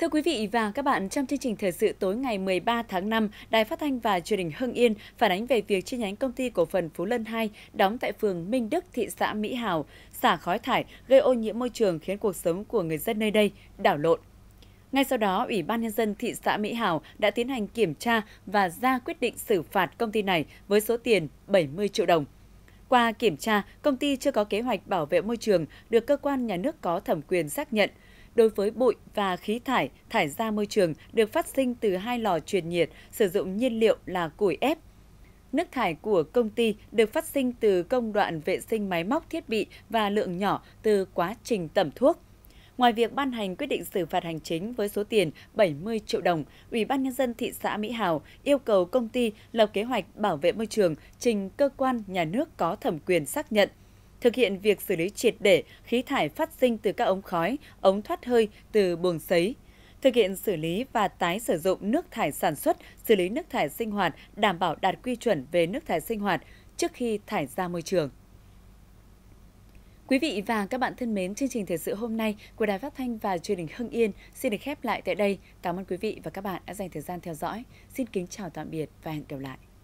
Thưa quý vị và các bạn, trong chương trình thời sự tối ngày 13 tháng 5, Đài Phát thanh và Truyền hình Hưng Yên phản ánh về việc chi nhánh công ty cổ phần Phú Lân 2 đóng tại phường Minh Đức, thị xã Mỹ Hào, xả khói thải gây ô nhiễm môi trường khiến cuộc sống của người dân nơi đây đảo lộn. Ngay sau đó, Ủy ban Nhân dân thị xã Mỹ Hào đã tiến hành kiểm tra và ra quyết định xử phạt công ty này với số tiền 70 triệu đồng. Qua kiểm tra, công ty chưa có kế hoạch bảo vệ môi trường được cơ quan nhà nước có thẩm quyền xác nhận – đối với bụi và khí thải thải ra môi trường được phát sinh từ hai lò truyền nhiệt sử dụng nhiên liệu là củi ép. Nước thải của công ty được phát sinh từ công đoạn vệ sinh máy móc thiết bị và lượng nhỏ từ quá trình tẩm thuốc. Ngoài việc ban hành quyết định xử phạt hành chính với số tiền 70 triệu đồng, Ủy ban nhân dân thị xã Mỹ Hào yêu cầu công ty lập kế hoạch bảo vệ môi trường trình cơ quan nhà nước có thẩm quyền xác nhận – thực hiện việc xử lý triệt để khí thải phát sinh từ các ống khói, ống thoát hơi từ buồng sấy, thực hiện xử lý và tái sử dụng nước thải sản xuất, xử lý nước thải sinh hoạt đảm bảo đạt quy chuẩn về nước thải sinh hoạt trước khi thải ra môi trường. Quý vị và các bạn thân mến, chương trình thời sự hôm nay của Đài Phát thanh và Truyền hình Hưng Yên xin được khép lại tại đây. Cảm ơn quý vị và các bạn đã dành thời gian theo dõi. Xin kính chào tạm biệt và hẹn gặp lại.